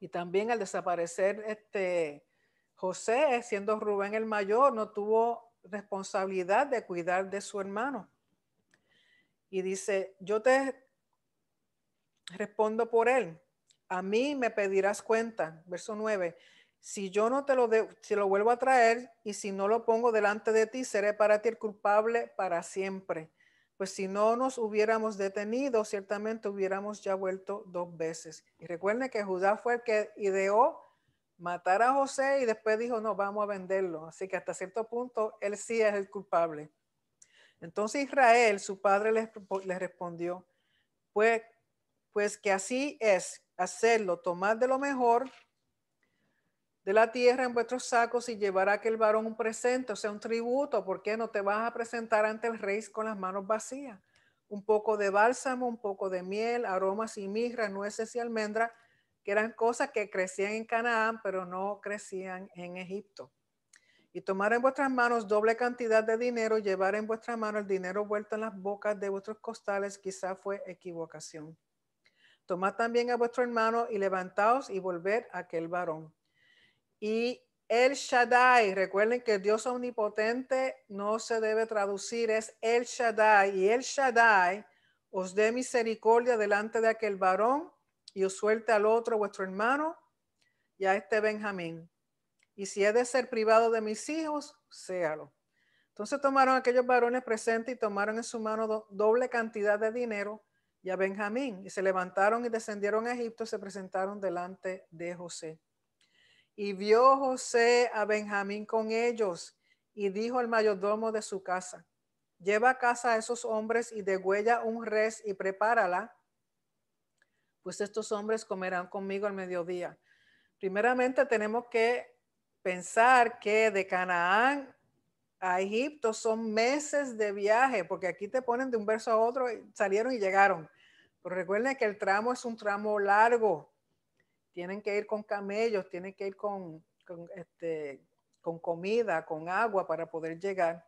Y también al desaparecer este José, siendo Rubén el mayor, no tuvo responsabilidad de cuidar de su hermano. Y dice, yo te respondo por él. A mí me pedirás cuenta. Verso 9. Si yo no te lo, de, si lo vuelvo a traer y si no lo pongo delante de ti, seré para ti el culpable para siempre. Pues si no nos hubiéramos detenido, ciertamente hubiéramos ya vuelto dos veces. Y recuerden que Judá fue el que ideó matar a José y después dijo, no, vamos a venderlo. Así que hasta cierto punto, él sí es el culpable. Entonces Israel, su padre, le, respondió, pues, pues que así es, hacerlo, tomar de lo mejor la tierra en vuestros sacos y llevará aquel varón un presente, o sea, un tributo. porque no te vas a presentar ante el rey con las manos vacías? Un poco de bálsamo, un poco de miel, aromas y mirra, nueces y almendras, que eran cosas que crecían en Canaán, pero no crecían en Egipto. Y tomar en vuestras manos doble cantidad de dinero, llevar en vuestras manos el dinero vuelto en las bocas de vuestros costales, quizá fue equivocación. Tomad también a vuestro hermano y levantaos y volved a aquel varón y el Shaddai, recuerden que Dios omnipotente no se debe traducir, es el Shaddai. Y el Shaddai os dé misericordia delante de aquel varón y os suelte al otro vuestro hermano y a este Benjamín. Y si he de ser privado de mis hijos, séalo. Entonces tomaron aquellos varones presentes y tomaron en su mano doble cantidad de dinero y a Benjamín. Y se levantaron y descendieron a Egipto y se presentaron delante de José. Y vio José a Benjamín con ellos y dijo al mayordomo de su casa, lleva a casa a esos hombres y degüella un res y prepárala, pues estos hombres comerán conmigo al mediodía. Primeramente tenemos que pensar que de Canaán a Egipto son meses de viaje, porque aquí te ponen de un verso a otro, salieron y llegaron. Pero recuerden que el tramo es un tramo largo tienen que ir con camellos, tienen que ir este, con, comida, con agua para poder llegar.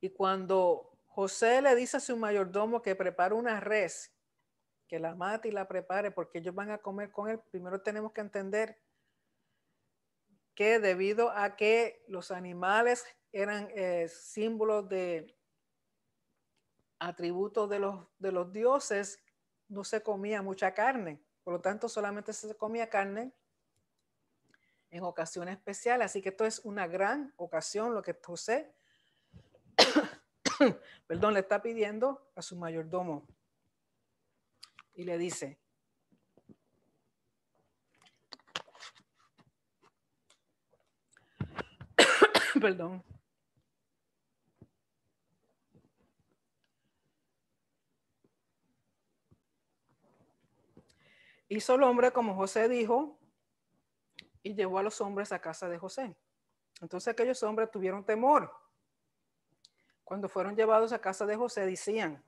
Y cuando José le dice a su mayordomo que prepare una res, que la mate y la prepare, porque ellos van a comer con él, primero tenemos que entender que debido a que los animales eran eh, símbolos de atributos de los, de los dioses, no se comía mucha carne. Por lo tanto, solamente se comía carne en ocasión especial. Así que esto es una gran ocasión lo que José perdón, le está pidiendo a su mayordomo. Y le dice, perdón, Hizo el hombre como José dijo y llevó a los hombres a casa de José. Entonces aquellos hombres tuvieron temor. Cuando fueron llevados a casa de José, decían,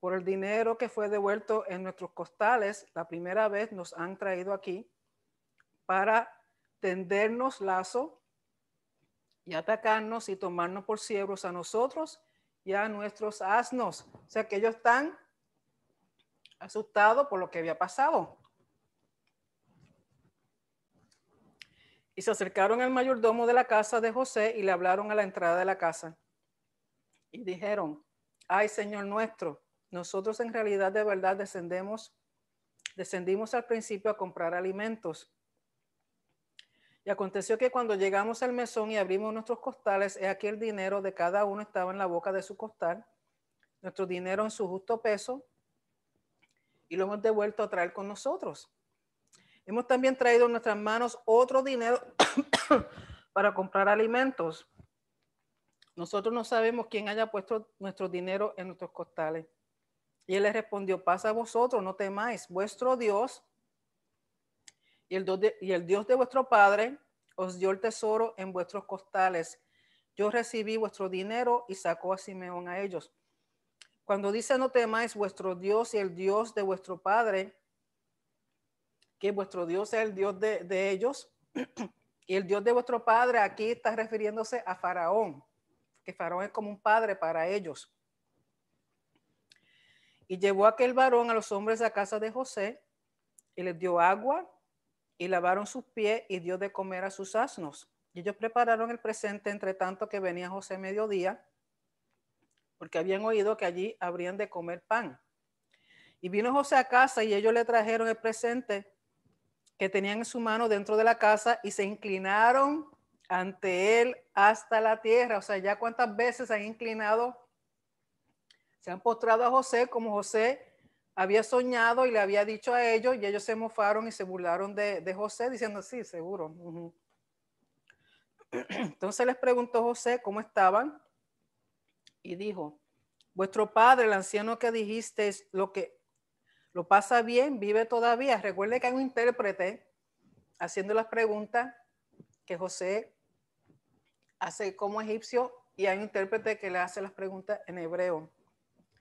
por el dinero que fue devuelto en nuestros costales, la primera vez nos han traído aquí para tendernos lazo y atacarnos y tomarnos por siervos a nosotros y a nuestros asnos. O sea que ellos están asustado por lo que había pasado. Y se acercaron al mayordomo de la casa de José y le hablaron a la entrada de la casa. Y dijeron, ay Señor nuestro, nosotros en realidad de verdad descendemos, descendimos al principio a comprar alimentos. Y aconteció que cuando llegamos al mesón y abrimos nuestros costales, es aquí el dinero de cada uno estaba en la boca de su costal, nuestro dinero en su justo peso, y lo hemos devuelto a traer con nosotros. Hemos también traído en nuestras manos otro dinero para comprar alimentos. Nosotros no sabemos quién haya puesto nuestro dinero en nuestros costales. Y él le respondió, pasa a vosotros, no temáis, vuestro Dios y el, y el Dios de vuestro Padre os dio el tesoro en vuestros costales. Yo recibí vuestro dinero y sacó a Simeón a ellos. Cuando dice no temáis vuestro Dios y el Dios de vuestro Padre, que vuestro Dios es el Dios de, ellos, y el Dios de vuestro Padre aquí está refiriéndose a Faraón, que Faraón es como un padre para ellos. Y llevó aquel varón a los hombres a casa de José y les dio agua y lavaron sus pies y dio de comer a sus asnos. Y ellos prepararon el presente entre tanto que venía José mediodía porque habían oído que allí habrían de comer pan. Y vino José a casa y ellos le trajeron el presente que tenían en su mano dentro de la casa y se inclinaron ante él hasta la tierra. O sea, ya cuántas veces han inclinado, se han postrado a José como José había soñado y le había dicho a ellos y ellos se mofaron y se burlaron de, José diciendo, sí, seguro. Entonces les preguntó José cómo estaban y dijo, vuestro padre, el anciano que dijiste, es lo que lo pasa bien, vive todavía. Recuerde que hay un intérprete haciendo las preguntas que José hace como egipcio y hay un intérprete que le hace las preguntas en hebreo.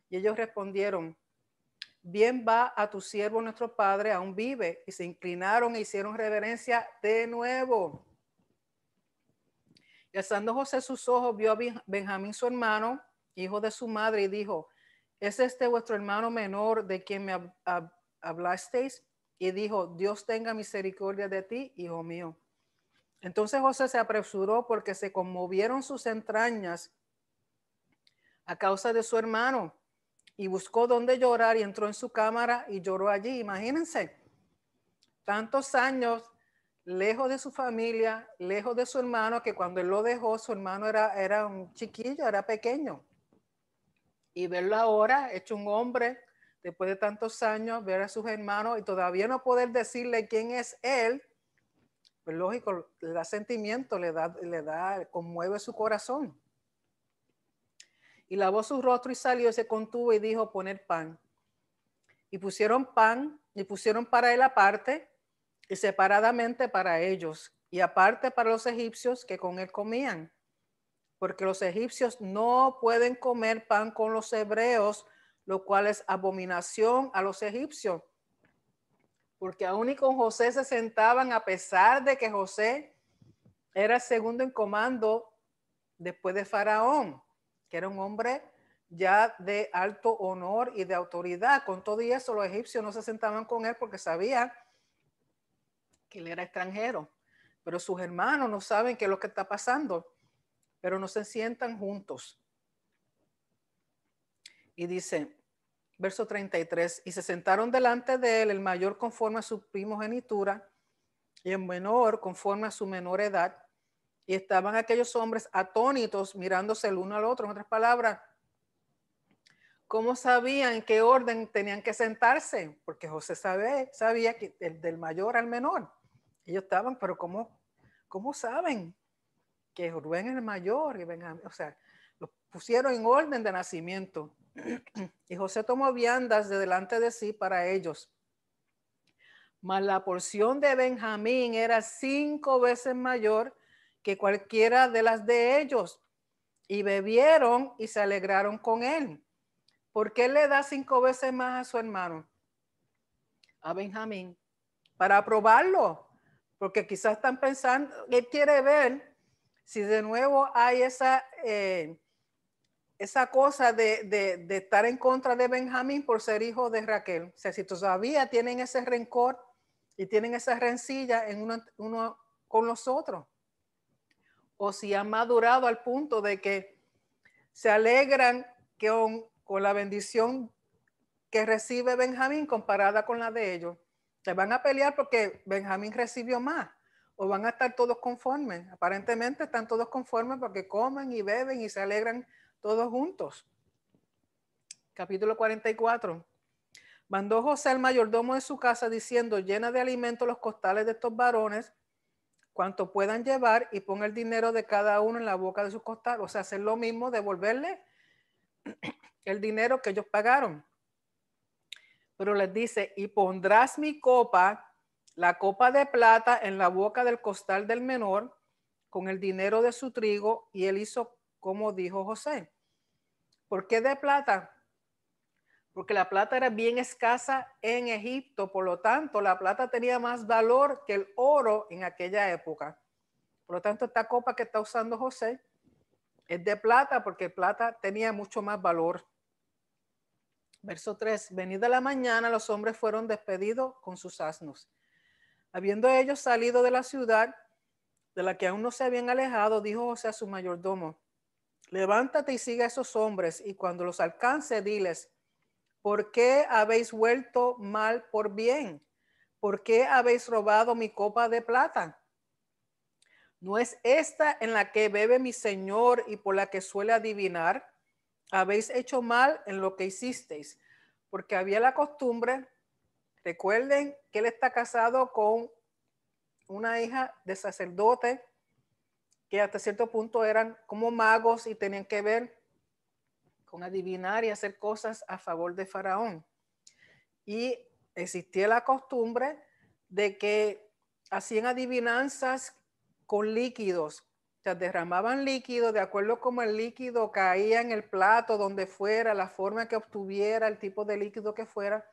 Y ellos respondieron, bien va a tu siervo nuestro padre, aún vive. Y se inclinaron e hicieron reverencia de nuevo. Y alzando José sus ojos, vio a Benjamín su hermano hijo de su madre, y dijo, ¿es este vuestro hermano menor de quien me hablasteis? Y dijo, Dios tenga misericordia de ti, hijo mío. Entonces José se apresuró porque se conmovieron sus entrañas a causa de su hermano y buscó dónde llorar y entró en su cámara y lloró allí. Imagínense, tantos años lejos de su familia, lejos de su hermano, que cuando él lo dejó, su hermano era, era un chiquillo, era pequeño y verlo ahora, hecho un hombre, después de tantos años, ver a sus hermanos y todavía no poder decirle quién es él, pues lógico, le da sentimiento, le da, le da, conmueve su corazón. Y lavó su rostro y salió se contuvo y dijo poner pan. Y pusieron pan y pusieron para él aparte y separadamente para ellos y aparte para los egipcios que con él comían porque los egipcios no pueden comer pan con los hebreos, lo cual es abominación a los egipcios. Porque aún y con José se sentaban, a pesar de que José era el segundo en comando después de Faraón, que era un hombre ya de alto honor y de autoridad. Con todo y eso, los egipcios no se sentaban con él porque sabían que él era extranjero. Pero sus hermanos no saben qué es lo que está pasando pero no se sientan juntos. Y dice, verso 33, y se sentaron delante de él el mayor conforme a su primogenitura y el menor conforme a su menor edad. Y estaban aquellos hombres atónitos mirándose el uno al otro. En otras palabras, ¿cómo sabían en qué orden tenían que sentarse? Porque José sabe, sabía que el del mayor al menor. Ellos estaban, pero ¿cómo, cómo saben? que Rubén es el mayor, y Benjamín, o sea, los pusieron en orden de nacimiento. Y José tomó viandas de delante de sí para ellos. Mas la porción de Benjamín era cinco veces mayor que cualquiera de las de ellos. Y bebieron y se alegraron con él. ¿Por qué le da cinco veces más a su hermano? A Benjamín. Para probarlo. Porque quizás están pensando, él quiere ver si de nuevo hay esa, eh, esa cosa de, estar en contra de Benjamín por ser hijo de Raquel, o sea, si todavía tienen ese rencor y tienen esa rencilla en uno, con los otros, o si han madurado al punto de que se alegran que con la bendición que recibe Benjamín comparada con la de ellos. Se van a pelear porque Benjamín recibió más o van a estar todos conformes. Aparentemente están todos conformes porque comen y beben y se alegran todos juntos. Capítulo 44. Mandó José el mayordomo de su casa diciendo, llena de alimento los costales de estos varones, cuanto puedan llevar y ponga el dinero de cada uno en la boca de sus costales. O sea, hacer lo mismo, devolverle el dinero que ellos pagaron. Pero les dice, y pondrás mi copa la copa de plata en la boca del costal del menor con el dinero de su trigo y él hizo como dijo José. ¿Por qué de plata? Porque la plata era bien escasa en Egipto, por lo tanto la plata tenía más valor que el oro en aquella época. Por lo tanto, esta copa que está usando José es de plata porque plata tenía mucho más valor. Verso 3, venida la mañana los hombres fueron despedidos con sus asnos. Habiendo ellos salido de la ciudad, de la que aún no se habían alejado, dijo José a su mayordomo, levántate y siga a esos hombres, y cuando los alcance, diles, ¿por qué habéis vuelto mal por bien? ¿Por qué habéis robado mi copa de plata? ¿No es esta en la que bebe mi Señor y por la que suele adivinar? Habéis hecho mal en lo que hicisteis, porque había la costumbre Recuerden que él está casado con una hija de sacerdote que hasta cierto punto eran como magos y tenían que ver con adivinar y hacer cosas a favor de Faraón. Y existía la costumbre de que hacían adivinanzas con líquidos, o sea, derramaban líquido de acuerdo como el líquido caía en el plato, donde fuera, la forma que obtuviera, el tipo de líquido que fuera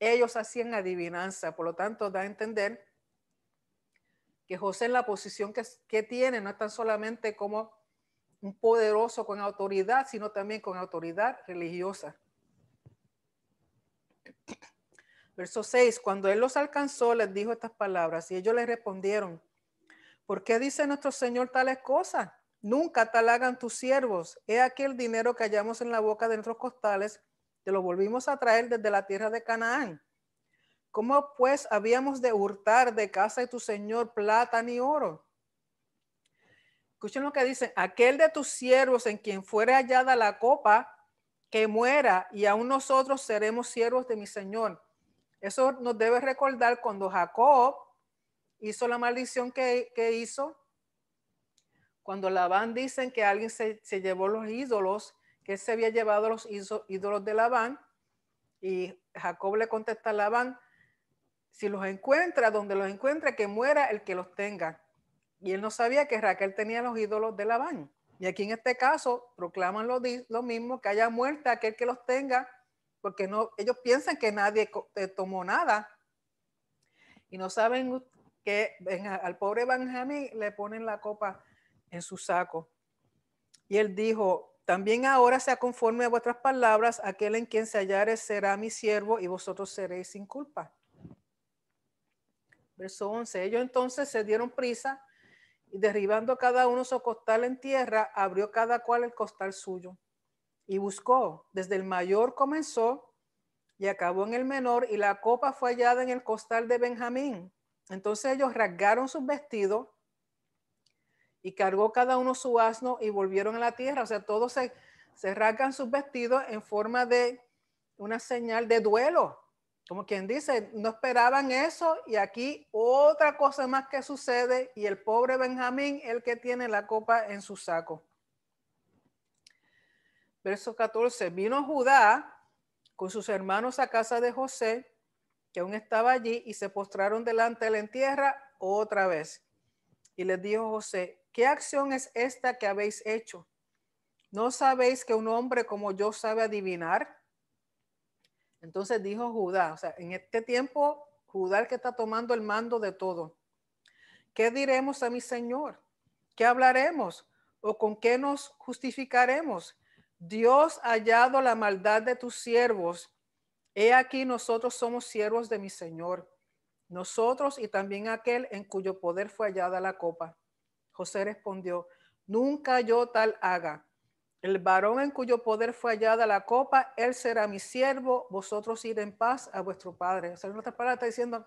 ellos hacían adivinanza, por lo tanto da a entender que José en la posición que, tiene no es tan solamente como un poderoso con autoridad, sino también con autoridad religiosa. Verso 6, cuando él los alcanzó, les dijo estas palabras y ellos le respondieron, ¿por qué dice nuestro Señor tales cosas? Nunca tal hagan tus siervos. He aquí el dinero que hallamos en la boca de nuestros costales lo volvimos a traer desde la tierra de Canaán. ¿Cómo pues habíamos de hurtar de casa de tu Señor plata ni oro? Escuchen lo que dicen, aquel de tus siervos en quien fuere hallada la copa, que muera y aún nosotros seremos siervos de mi Señor. Eso nos debe recordar cuando Jacob hizo la maldición que, hizo, cuando Labán dicen que alguien se, se, llevó los ídolos que se había llevado los ídolos de Labán. Y Jacob le contesta a Labán, si los encuentra, donde los encuentra, que muera el que los tenga. Y él no sabía que Raquel tenía los ídolos de Labán. Y aquí en este caso proclaman lo, mismo, que haya muerto aquel que los tenga, porque no, ellos piensan que nadie eh, tomó nada. Y no saben que al pobre Benjamín le ponen la copa en su saco. Y él dijo, también ahora sea conforme a vuestras palabras, aquel en quien se hallare será mi siervo y vosotros seréis sin culpa. Verso 11. Ellos entonces se dieron prisa y derribando cada uno su costal en tierra, abrió cada cual el costal suyo y buscó. Desde el mayor comenzó y acabó en el menor y la copa fue hallada en el costal de Benjamín. Entonces ellos rasgaron sus vestidos y cargó cada uno su asno y volvieron a la tierra. O sea, todos se, se sus vestidos en forma de una señal de duelo. Como quien dice, no esperaban eso y aquí otra cosa más que sucede y el pobre Benjamín, el que tiene la copa en su saco. Verso 14, vino Judá con sus hermanos a casa de José, que aún estaba allí, y se postraron delante de la entierra otra vez. Y le dijo José, ¿qué acción es esta que habéis hecho? ¿No sabéis que un hombre como yo sabe adivinar? Entonces dijo Judá, o sea, en este tiempo Judá que está tomando el mando de todo. ¿Qué diremos a mi Señor? ¿Qué hablaremos? ¿O con qué nos justificaremos? Dios ha hallado la maldad de tus siervos. He aquí nosotros somos siervos de mi Señor nosotros y también aquel en cuyo poder fue hallada la copa. José respondió, nunca yo tal haga. El varón en cuyo poder fue hallada la copa, él será mi siervo, vosotros ir en paz a vuestro padre. O sea, nuestra palabra está diciendo,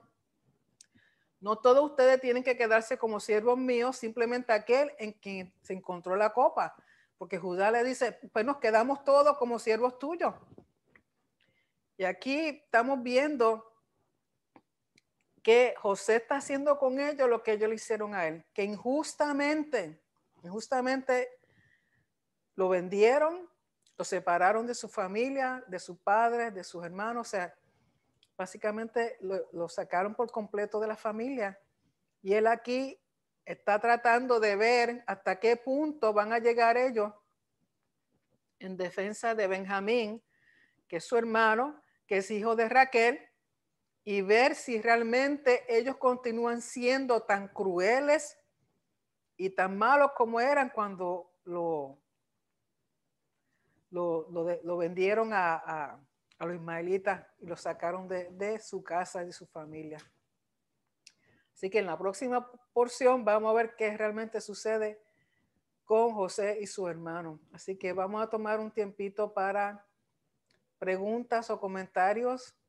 no todos ustedes tienen que quedarse como siervos míos, simplemente aquel en quien se encontró la copa. Porque Judá le dice, pues nos quedamos todos como siervos tuyos. Y aquí estamos viendo que José está haciendo con ellos lo que ellos le hicieron a él, que injustamente, injustamente lo vendieron, lo separaron de su familia, de sus padres, de sus hermanos, o sea, básicamente lo, sacaron por completo de la familia. Y él aquí está tratando de ver hasta qué punto van a llegar ellos en defensa de Benjamín, que es su hermano, que es hijo de Raquel, y ver si realmente ellos continúan siendo tan crueles y tan malos como eran cuando lo, lo, vendieron a, a, los ismaelitas y lo sacaron de, de su casa y de su familia. Así que en la próxima porción vamos a ver qué realmente sucede con José y su hermano. Así que vamos a tomar un tiempito para preguntas o comentarios.